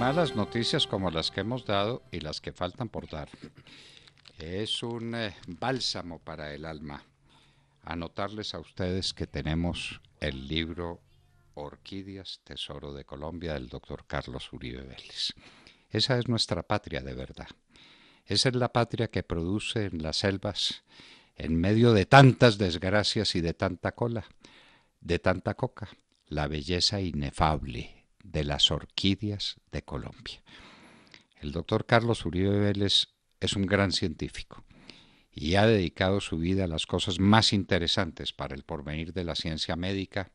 malas noticias como las que hemos dado y las que faltan por dar. Es un eh, bálsamo para el alma anotarles a ustedes que tenemos el libro Orquídeas, Tesoro de Colombia del doctor Carlos Uribe Vélez. Esa es nuestra patria de verdad. Esa es la patria que produce en las selvas, en medio de tantas desgracias y de tanta cola, de tanta coca, la belleza inefable, de las orquídeas de Colombia. El doctor Carlos Uribe Vélez es un gran científico y ha dedicado su vida a las cosas más interesantes para el porvenir de la ciencia médica,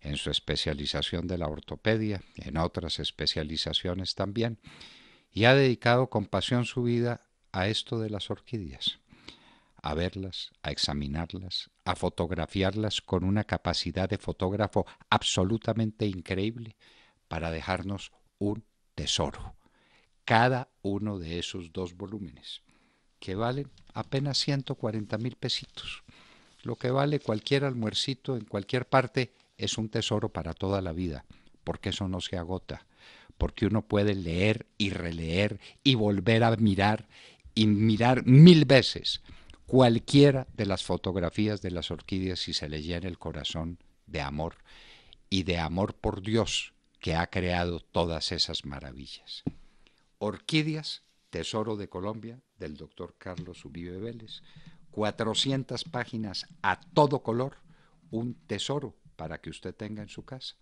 en su especialización de la ortopedia, en otras especializaciones también, y ha dedicado con pasión su vida a esto de las orquídeas, a verlas, a examinarlas, a fotografiarlas con una capacidad de fotógrafo absolutamente increíble, para dejarnos un tesoro. Cada uno de esos dos volúmenes, que valen apenas 140 mil pesitos. Lo que vale cualquier almuercito en cualquier parte es un tesoro para toda la vida, porque eso no se agota, porque uno puede leer y releer y volver a mirar y mirar mil veces cualquiera de las fotografías de las orquídeas si se le llena el corazón de amor y de amor por Dios que ha creado todas esas maravillas. Orquídeas, Tesoro de Colombia, del doctor Carlos Uribe Vélez. 400 páginas a todo color, un tesoro para que usted tenga en su casa.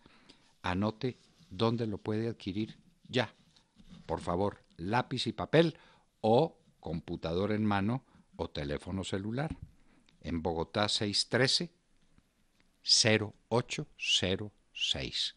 Anote dónde lo puede adquirir ya. Por favor, lápiz y papel o computador en mano o teléfono celular. En Bogotá 613 0806.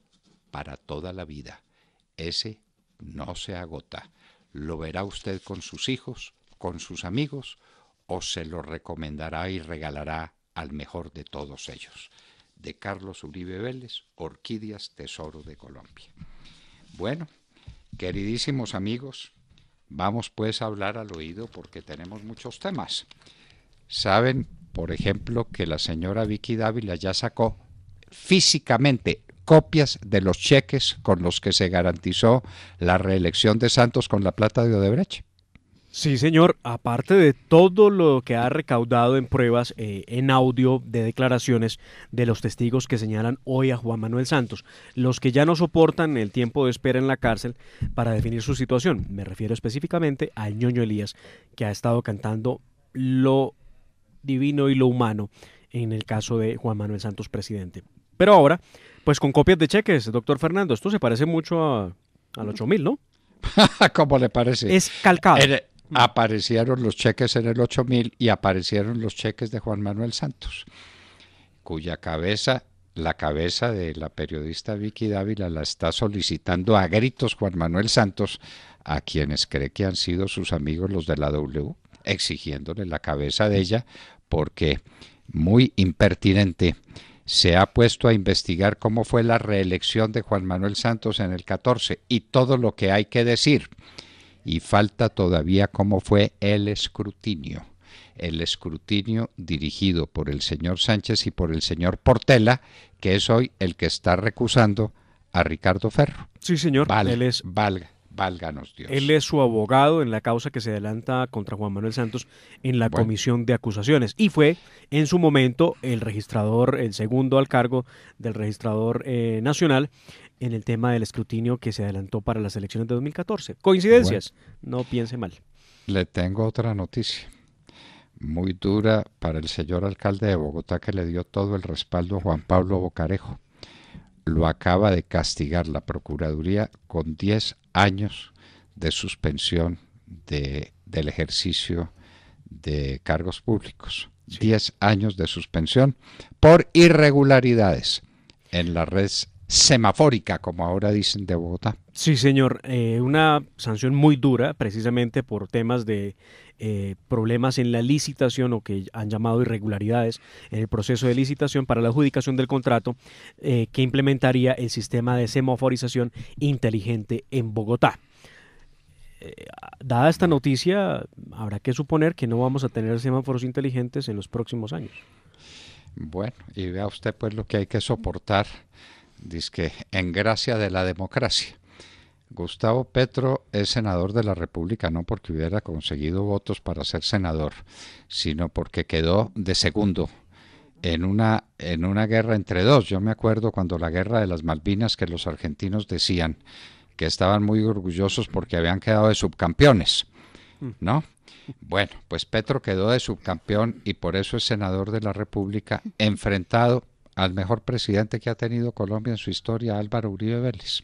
para toda la vida. Ese no se agota. Lo verá usted con sus hijos, con sus amigos, o se lo recomendará y regalará al mejor de todos ellos. De Carlos Uribe Vélez, Orquídeas Tesoro de Colombia. Bueno, queridísimos amigos, vamos pues a hablar al oído porque tenemos muchos temas. Saben, por ejemplo, que la señora Vicky Dávila ya sacó físicamente, copias de los cheques con los que se garantizó la reelección de Santos con la plata de Odebrecht. Sí, señor. Aparte de todo lo que ha recaudado en pruebas, eh, en audio de declaraciones de los testigos que señalan hoy a Juan Manuel Santos, los que ya no soportan el tiempo de espera en la cárcel para definir su situación. Me refiero específicamente al ñoño Elías, que ha estado cantando lo divino y lo humano en el caso de Juan Manuel Santos, presidente. Pero ahora, pues con copias de cheques, doctor Fernando, esto se parece mucho a, al 8000, ¿no? ¿Cómo le parece? Es calcado. aparecieron los cheques en el 8000 y aparecieron los cheques de Juan Manuel Santos, cuya cabeza, la cabeza de la periodista Vicky Dávila la está solicitando a gritos Juan Manuel Santos a quienes cree que han sido sus amigos los de la W, exigiéndole la cabeza de ella porque muy impertinente se ha puesto a investigar cómo fue la reelección de Juan Manuel Santos en el 14 y todo lo que hay que decir. Y falta todavía cómo fue el escrutinio. El escrutinio dirigido por el señor Sánchez y por el señor Portela, que es hoy el que está recusando a Ricardo Ferro. Sí, señor. él es... Valga. Válganos Dios. Él es su abogado en la causa que se adelanta contra Juan Manuel Santos en la comisión de acusaciones y fue en su momento el registrador, el segundo al cargo del registrador eh, nacional en el tema del escrutinio que se adelantó para las elecciones de 2014. Coincidencias, no piense mal. Le tengo otra noticia muy dura para el señor alcalde de Bogotá que le dio todo el respaldo a Juan Pablo Bocarejo. Lo acaba de castigar la Procuraduría con 10 años de suspensión de, del ejercicio de cargos públicos. 10 años de suspensión por irregularidades en la red semafórica, como ahora dicen de Bogotá. Sí, señor, eh, una sanción muy dura precisamente por temas de eh, problemas en la licitación o que han llamado irregularidades en el proceso de licitación para la adjudicación del contrato eh, que implementaría el sistema de semaforización inteligente en Bogotá. Eh, dada esta noticia, habrá que suponer que no vamos a tener semáforos inteligentes en los próximos años. Bueno, y vea usted pues lo que hay que soportar, dice que en gracia de la democracia. Gustavo Petro es senador de la República no porque hubiera conseguido votos para ser senador, sino porque quedó de segundo en una, en una guerra entre dos. Yo me acuerdo cuando la guerra de las Malvinas que los argentinos decían que estaban muy orgullosos porque habían quedado de subcampeones, mm. ¿no? Bueno, pues Petro quedó de subcampeón y por eso es senador de la República enfrentado al mejor presidente que ha tenido Colombia en su historia, Álvaro Uribe Vélez.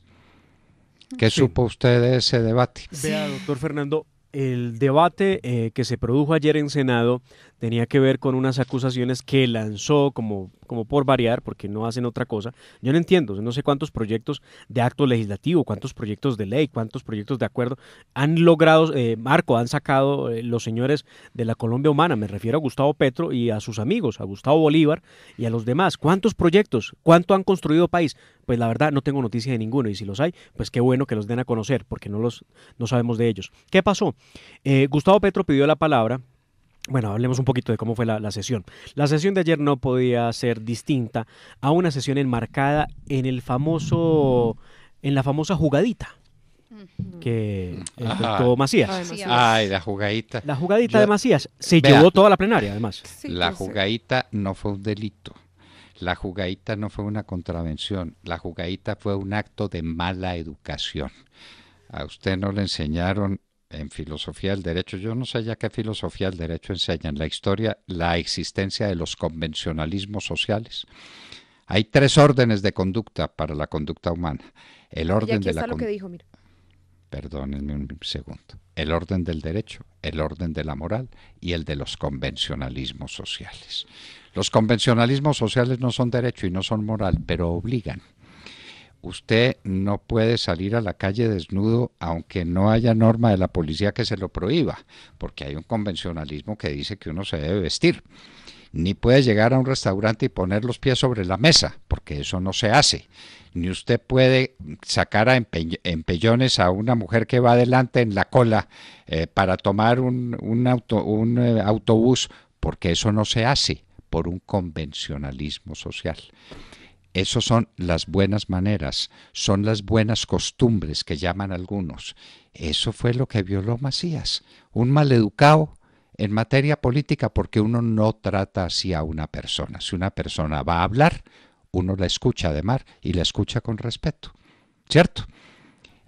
¿Qué supo usted de ese debate? Vea, doctor Fernando, el debate eh, que se produjo ayer en Senado tenía que ver con unas acusaciones que lanzó como, como por variar, porque no hacen otra cosa. Yo no entiendo, no sé cuántos proyectos de acto legislativo, cuántos proyectos de ley, cuántos proyectos de acuerdo han logrado, eh, Marco, han sacado eh, los señores de la Colombia humana, me refiero a Gustavo Petro y a sus amigos, a Gustavo Bolívar y a los demás. ¿Cuántos proyectos? ¿Cuánto han construido país? pues la verdad no tengo noticia de ninguno y si los hay, pues qué bueno que los den a conocer porque no, los, no sabemos de ellos. ¿Qué pasó? Eh, Gustavo Petro pidió la palabra bueno, hablemos un poquito de cómo fue la, sesión. La sesión de ayer no podía ser distinta a una sesión enmarcada en el famoso, en la famosa jugadita mm. que mm. Eh, Macías. Ay, la jugadita. La jugadita de Macías se llevó toda la plenaria, además. la jugadita no fue un delito. La jugadita no fue una contravención, la jugadita fue un acto de mala educación. A usted no le enseñaron en filosofía del derecho, yo no sé ya qué filosofía del derecho enseña en la historia, la existencia de los convencionalismos sociales. Hay tres órdenes de conducta para la conducta humana. El orden de que dijo, Perdónenme un segundo. El orden del derecho, el orden de la moral y el de los convencionalismos sociales. Los convencionalismos sociales no son derecho y no son moral, pero obligan. Usted no puede salir a la calle desnudo aunque no haya norma de la policía que se lo prohíba, porque hay un convencionalismo que dice que uno se debe vestir. Ni puede llegar a un restaurante y poner los pies sobre la mesa, porque eso no se hace ni usted puede sacar a empellones a una mujer que va adelante en la cola eh, para tomar un, auto, un eh, autobús, porque eso no se hace por un convencionalismo social. Esas son las buenas maneras, son las buenas costumbres que llaman algunos. Eso fue lo que violó Macías, un maleducado en materia política porque uno no trata así a una persona. Si una persona va a hablar, uno la escucha de mar y la escucha con respeto. ¿Cierto?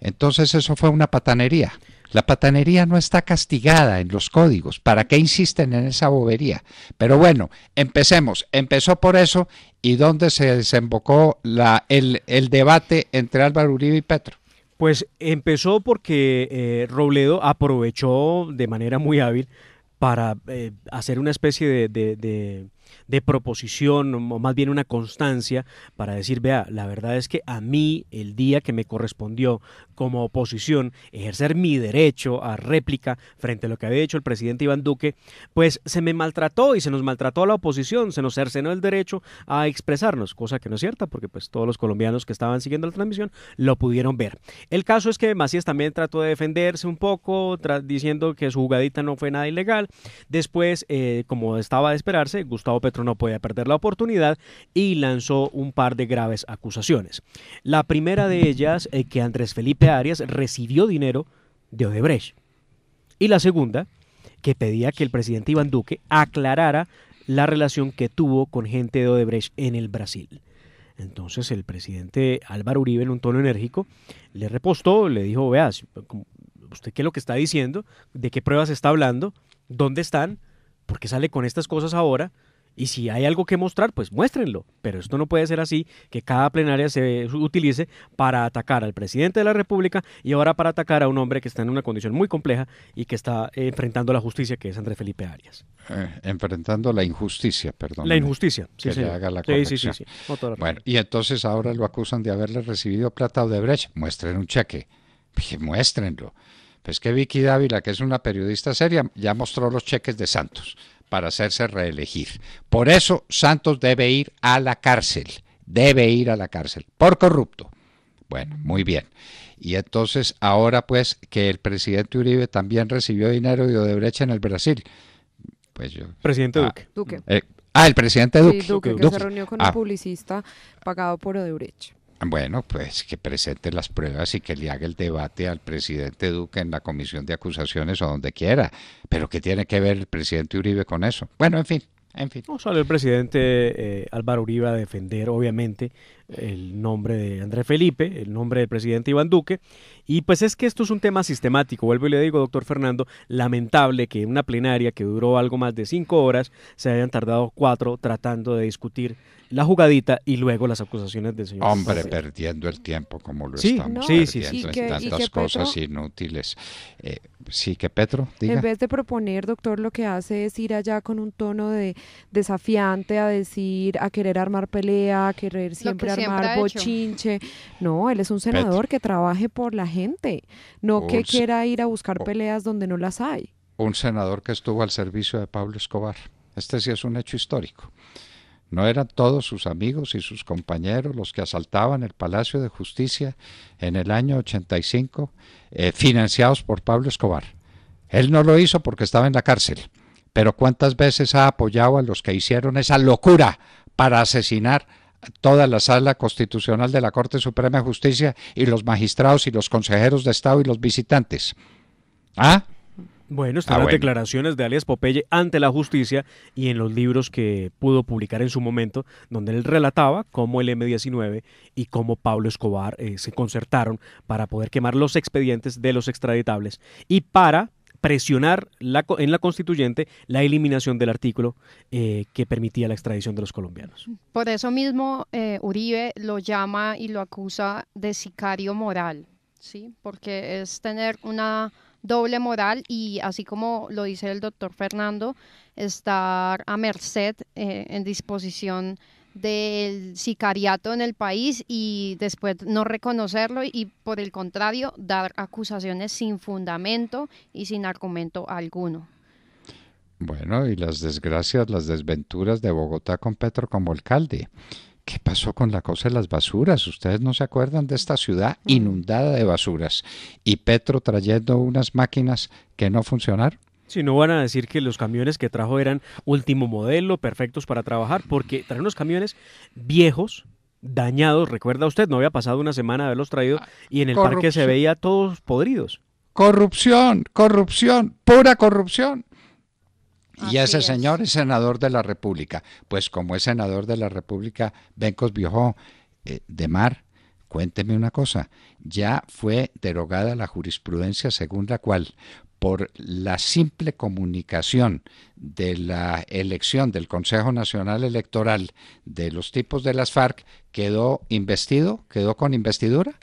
Entonces eso fue una patanería. La patanería no está castigada en los códigos. ¿Para qué insisten en esa bobería? Pero bueno, empecemos. Empezó por eso y dónde se desembocó el, debate entre Álvaro Uribe y Petro. Pues empezó porque eh, Robledo aprovechó de manera muy hábil para eh, hacer una especie de de proposición, o más bien una constancia, para decir, vea, la verdad es que a mí, el día que me correspondió como oposición ejercer mi derecho a réplica frente a lo que había hecho el presidente Iván Duque, pues se me maltrató y se nos maltrató a la oposición, se nos cercenó el derecho a expresarnos, cosa que no es cierta, porque pues todos los colombianos que estaban siguiendo la transmisión lo pudieron ver. El caso es que Macías también trató de defenderse un poco, diciendo que su jugadita no fue nada ilegal. Después, eh, como estaba de esperarse, Gustavo Petro no podía perder la oportunidad y lanzó un par de graves acusaciones. La primera de ellas es eh, que Andrés Felipe Arias recibió dinero de Odebrecht. Y la segunda, que pedía que el presidente Iván Duque aclarara la relación que tuvo con gente de Odebrecht en el Brasil. Entonces el presidente Álvaro Uribe, en un tono enérgico, le repostó, le dijo, vea, usted qué es lo que está diciendo, de qué pruebas está hablando, dónde están, ¿Por qué sale con estas cosas ahora, y si hay algo que mostrar, pues muéstrenlo. Pero esto no puede ser así, que cada plenaria se utilice para atacar al presidente de la República y ahora para atacar a un hombre que está en una condición muy compleja y que está eh, enfrentando la justicia, que es Andrés Felipe Arias. Eh, enfrentando la injusticia, perdón. La injusticia, sí, que haga la sí, sí, sí, sí. Bueno, y entonces ahora lo acusan de haberle recibido plata de brecha, Muestren un cheque. Muéstrenlo. Pues que Vicky Dávila, que es una periodista seria, ya mostró los cheques de Santos para hacerse reelegir. Por eso Santos debe ir a la cárcel, debe ir a la cárcel, por corrupto. Bueno, muy bien. Y entonces ahora pues que el presidente Uribe también recibió dinero de Odebrecht en el Brasil. Pues presidente ah, Duque. Eh, ah, el presidente Duque. Duque, que se reunió con un ah. publicista pagado por Odebrecht. Bueno, pues que presente las pruebas y que le haga el debate al presidente Duque en la comisión de acusaciones o donde quiera. Pero ¿qué tiene que ver el presidente Uribe con eso? Bueno, en fin, en fin. No sale el presidente eh, Álvaro Uribe a defender, obviamente, el nombre de André Felipe, el nombre del presidente Iván Duque. Y pues es que esto es un tema sistemático. Vuelvo y le digo, doctor Fernando, lamentable que en una plenaria que duró algo más de cinco horas se hayan tardado cuatro tratando de discutir la jugadita y luego las acusaciones del señor. Hombre, perdiendo el tiempo como lo estamos sí, sí, en tantas cosas inútiles. Eh, sí, que Petro, diga. En vez de proponer, doctor, lo que hace es ir allá con un tono de desafiante a decir, a querer armar pelea, a querer siempre no, él es un senador que trabaje por la gente, no que quiera ir a buscar peleas donde no las hay. Un senador que estuvo al servicio de Pablo Escobar. Este sí es un hecho histórico. ¿No eran todos sus amigos y sus compañeros los que asaltaban el Palacio de Justicia en el año 85, eh, financiados por Pablo Escobar? Él no lo hizo porque estaba en la cárcel, pero ¿cuántas veces ha apoyado a los que hicieron esa locura para asesinar toda la sala constitucional de la Corte Suprema de Justicia y los magistrados y los consejeros de Estado y los visitantes. ¿Ah? Bueno, están ah, las declaraciones de alias Popeye ante la justicia y en los libros que pudo publicar en su momento, donde él relataba cómo el M-19 y cómo Pablo Escobar eh, se concertaron para poder quemar los expedientes de los extraditables y para presionar en la constituyente la eliminación del artículo eh, que permitía la extradición de los colombianos. Por eso mismo eh, Uribe lo llama y lo acusa de sicario moral, ¿sí? porque es tener una doble moral y así como lo dice el doctor Fernando, estar a merced eh, en disposición del sicariato en el país y después no reconocerlo y por el contrario dar acusaciones sin fundamento y sin argumento alguno. Bueno, y las desgracias, las desventuras de Bogotá con Petro como alcalde. ¿Qué pasó con la cosa de las basuras? Ustedes no se acuerdan de esta ciudad mm. inundada de basuras y Petro trayendo unas máquinas que no funcionaron. Si no van a decir que los camiones que trajo eran último modelo, perfectos para trabajar, porque traen unos camiones viejos, dañados. Recuerda usted, no había pasado una semana de haberlos traído y en el parque se veía todos podridos. Corrupción, corrupción, pura corrupción. y ese señor es senador de la República. Pues como es senador de la República, Bencos Viejo eh, de Mar Cuénteme una cosa, ya fue derogada la jurisprudencia según la cual por la simple comunicación de la elección del Consejo Nacional Electoral de los tipos de las FARC, quedó investido, quedó con investidura.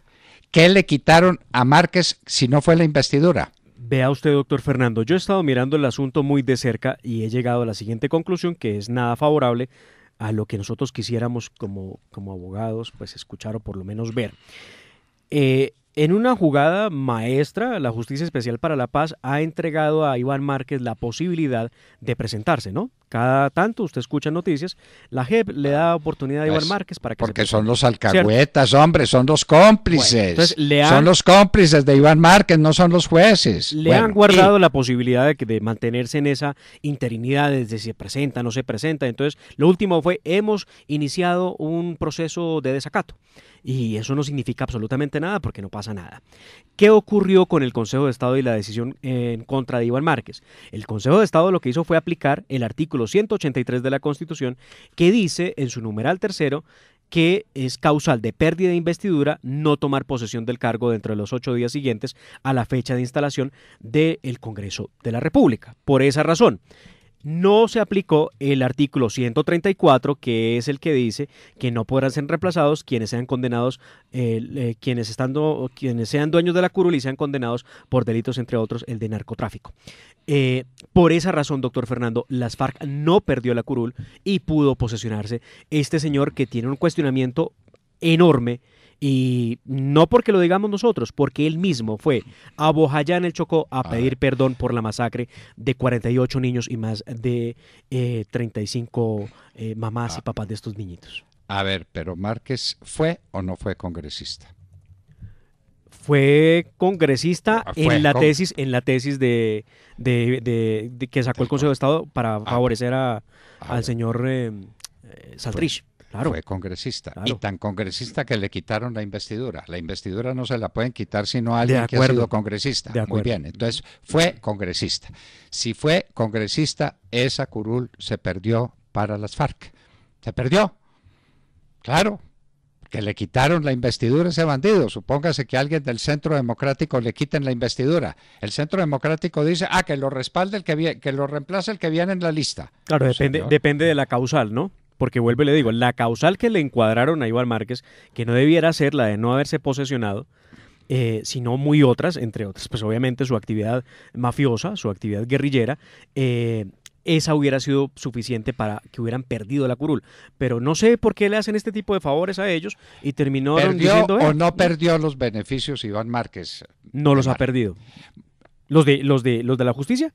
¿Qué le quitaron a Márquez si no fue la investidura? Vea usted, doctor Fernando, yo he estado mirando el asunto muy de cerca y he llegado a la siguiente conclusión, que es nada favorable a lo que nosotros quisiéramos como, como abogados pues escuchar o por lo menos ver. Eh, en una jugada maestra, la Justicia Especial para la Paz ha entregado a Iván Márquez la posibilidad de presentarse, ¿no? cada tanto usted escucha noticias, la JEP le da ah, oportunidad a Iván pues, Márquez para que... Porque son los alcahuetas, hombre, son los cómplices. son los cómplices de Iván Márquez, no son los jueces. Le han guardado la posibilidad de, de, mantenerse en esa interinidad desde si se presenta, no se presenta. Entonces, lo último fue, hemos iniciado un proceso de desacato. Y eso no significa absolutamente nada porque no pasa nada. ¿Qué ocurrió con el Consejo de Estado y la decisión en contra de Iván Márquez? El Consejo de Estado lo que hizo fue aplicar el artículo 183 de la Constitución, que dice en su numeral tercero que es causal de pérdida de investidura no tomar posesión del cargo dentro de los ocho días siguientes a la fecha de instalación del Congreso de la República. Por esa razón, no se aplicó el artículo 134, que es el que dice que no podrán ser reemplazados quienes sean condenados, eh, quienes, estando, quienes sean dueños de la curul y sean condenados por delitos, entre otros, el de narcotráfico. Eh, por esa razón, doctor Fernando, las FARC no perdió la curul y pudo posesionarse este señor que tiene un cuestionamiento enorme y no porque lo digamos nosotros, porque él mismo fue a Bojayá en el Chocó a ah. pedir perdón por la masacre de 48 niños y más de 35 eh, eh, mamás y ah. papás de estos niñitos. A ver, pero Márquez fue o no fue congresista? fue congresista ah, en la tesis en la tesis de, que sacó el Consejo de Estado para favorecer al señor em, eh, fue congresista. Y tan congresista que le quitaron la investidura. La investidura no se la pueden quitar sino a alguien que ha sido congresista. Muy bien. Entonces, fue congresista. Si fue congresista, esa curul se perdió para las FARC. Se perdió. Claro, que le quitaron la investidura a ese bandido. Supóngase que alguien del Centro Democrático le quiten la investidura. El Centro Democrático dice, ah, que lo respalde el que viene, que lo reemplace el que viene en la lista. Claro, depende, depende de la causal, ¿no? Porque vuelvo le digo, la causal que le encuadraron a Iván Márquez, que no debiera ser la de no haberse posesionado, eh, sino muy otras, entre otras, pues obviamente su actividad mafiosa, su actividad guerrillera, eh, esa hubiera sido suficiente para que hubieran perdido la curul. Pero no sé por qué le hacen este tipo de favores a ellos y terminó diciendo, o no perdió los beneficios Iván Márquez? No los ha perdido. ¿Los de, los, de, ¿Los de la justicia?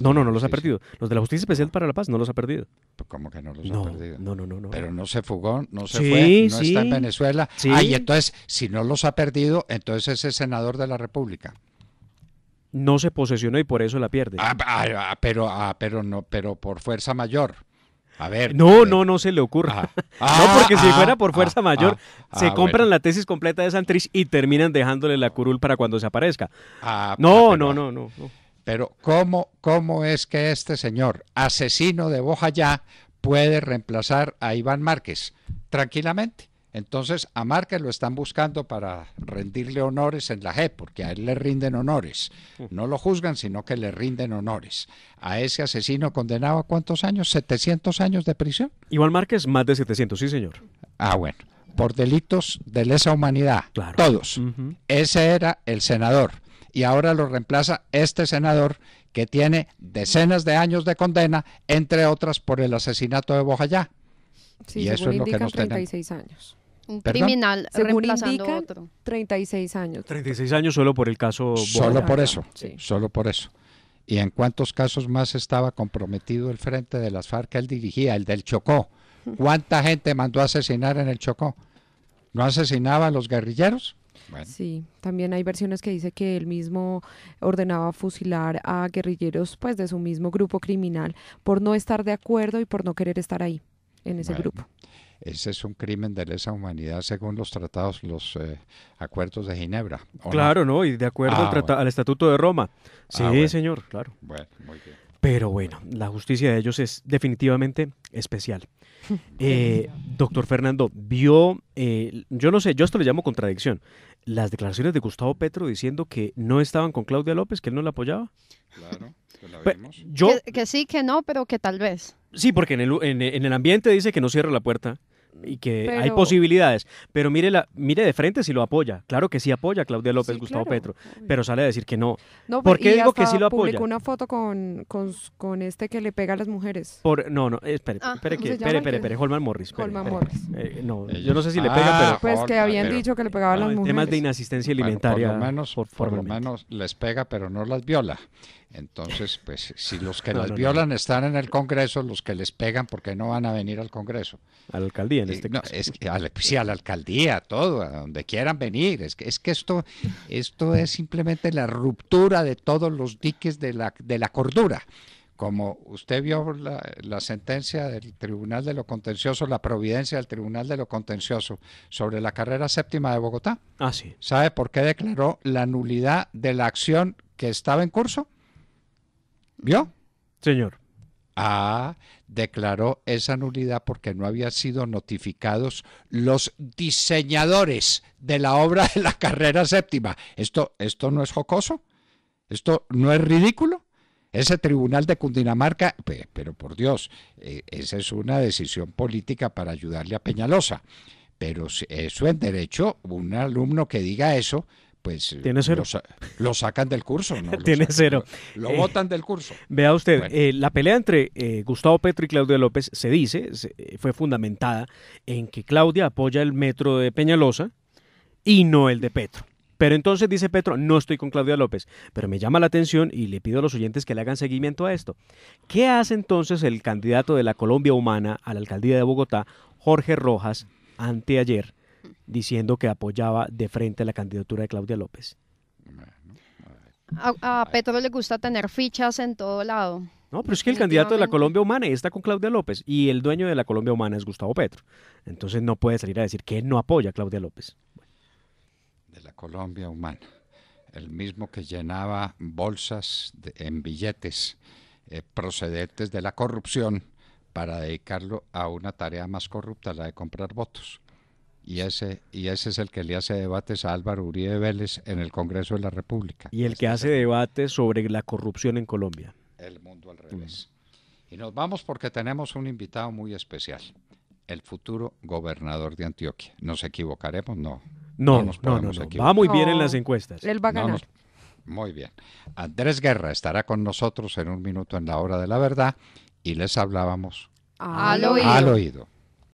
No, no, no los ha perdido. Los de la Justicia Especial para la Paz no los ha perdido. Pues, ¿Cómo que no los ha perdido? No, no, no, Pero no se fugó, no se sí, fue, no está en Venezuela. Ah, y entonces, si no los ha perdido, entonces es el senador de la República. No se posesionó y por eso la pierde. Ah, ah, ah pero, ah, pero, no, pero por fuerza mayor. A ver. No, eh, no, no se le ocurra. no, porque si fuera por fuerza mayor, se compran la tesis completa de Santrich y terminan dejándole la curul para cuando se aparezca. no, no, no, no. Pero ¿cómo, cómo es que este señor, asesino de Bojayá, puede reemplazar a Iván Márquez? Tranquilamente. Entonces a Márquez lo están buscando para rendirle honores en la G, porque a él le rinden honores. No lo juzgan, sino que le rinden honores. A ese asesino condenado a cuántos años? 700 años de prisión. Iván Márquez, más de 700, sí señor. Ah, bueno. Por delitos de lesa humanidad. Claro. Todos. Ese era el senador y ahora lo reemplaza este senador que tiene decenas de años de condena, entre otras por el asesinato de Bojayá. Sí, y eso es lo que nos 36 años. Un criminal reemplazando 36 años. 36 años solo por el caso Bojayá. Solo por eso, solo por eso. ¿Y en cuántos casos más estaba comprometido el frente de las FARC que él dirigía, el del Chocó? ¿Cuánta gente mandó a asesinar en el Chocó? ¿No asesinaba a los guerrilleros? Sí, también hay versiones que dice que él mismo ordenaba fusilar a guerrilleros pues de su mismo grupo criminal por no estar de acuerdo y por no querer estar ahí en ese grupo. Ese es un crimen de lesa humanidad según los tratados, los eh, acuerdos de Ginebra. Claro, no? y de acuerdo al, ah, Estatuto de Roma. Ah, sí, señor, claro. Bueno, muy bien. Pero bueno, la justicia de ellos es definitivamente especial. Eh, doctor Fernando, vio, eh, yo no sé, yo esto le llamo contradicción, las declaraciones de Gustavo Petro diciendo que no estaban con Claudia López, que él no la apoyaba. Claro, pues la Yo, que, sí, que no, pero que tal vez. Sí, porque en el ambiente dice que no cierra la puerta y que hay posibilidades. Pero mire, mire de frente si lo apoya. Claro que sí apoya Claudia López, Gustavo Petro, pero sale a decir que no. ¿Por qué digo que sí lo apoya? Publicó una foto con, con, este que le pega a las mujeres. no, no, eh, ah, espere, espere, espere, espere, Holman Morris. Morris. Eh, no, eh, yo no sé si le ah, pega, pero... Pues que habían dicho que le pegaba a ah, las mujeres. Temas de inasistencia alimentaria. por lo por lo menos les pega, pero no las viola. Entonces, pues si los que las violan están en el Congreso, los que les pegan, porque no van a venir al Congreso? A la alcaldía, en este caso. Es que, pues sí, a la alcaldía, todo, a donde quieran venir. Es que, es que esto, esto es simplemente la ruptura de todos los diques de la, de la cordura. Como usted vio la, la sentencia del Tribunal de lo Contencioso, la providencia del Tribunal de lo Contencioso sobre la carrera séptima de Bogotá. Ah, sí. ¿Sabe por qué declaró la nulidad de la acción que estaba en curso? ¿Vio? Señor. Ah, declaró esa nulidad porque no habían sido notificados los diseñadores de la obra de la carrera séptima. ¿Esto, esto no es jocoso? ¿Esto no es ridículo? Ese tribunal de Cundinamarca, pero por Dios, eh, esa es una decisión política para ayudarle a Peñalosa. Pero eh, eso es derecho, un alumno que diga eso, pues ¿Tiene cero? Lo, sacan del curso. ¿no? Tiene cero. Lo, eh, del curso. Vea usted, eh, la pelea entre eh, Gustavo Petro y Claudia López se dice, fue fundamentada en que Claudia apoya el metro de Peñalosa y no el de Petro. Pero entonces dice Petro, no estoy con Claudia López, pero me llama la atención y le pido a los oyentes que le hagan seguimiento a esto. ¿Qué hace entonces el candidato de la Colombia Humana a la alcaldía de Bogotá, Jorge Rojas, anteayer? diciendo que apoyaba de frente la candidatura de Claudia López. A, Petro le gusta tener fichas en todo lado. No, pero es que el candidato de la Colombia Humana está con Claudia López y el dueño de la Colombia Humana es Gustavo Petro. Entonces no puede salir a decir que él no apoya a Claudia López. De la Colombia Humana, el mismo que llenaba bolsas en billetes eh, procedentes de la corrupción para dedicarlo a una tarea más corrupta, la de comprar votos. Y ese, y ese es el que le hace debates a Álvaro Uribe Vélez en el Congreso de la República. Y el que hace debates sobre la corrupción en Colombia. El mundo al mm. revés. Y nos vamos porque tenemos un invitado muy especial, el futuro gobernador de Antioquia. ¿Nos equivocaremos? No. No, no, nos no, Va muy bien en las encuestas. Él va a Muy bien. Andrés Guerra estará con nosotros en un minuto en la hora de la verdad y les hablábamos al oído. Al oído.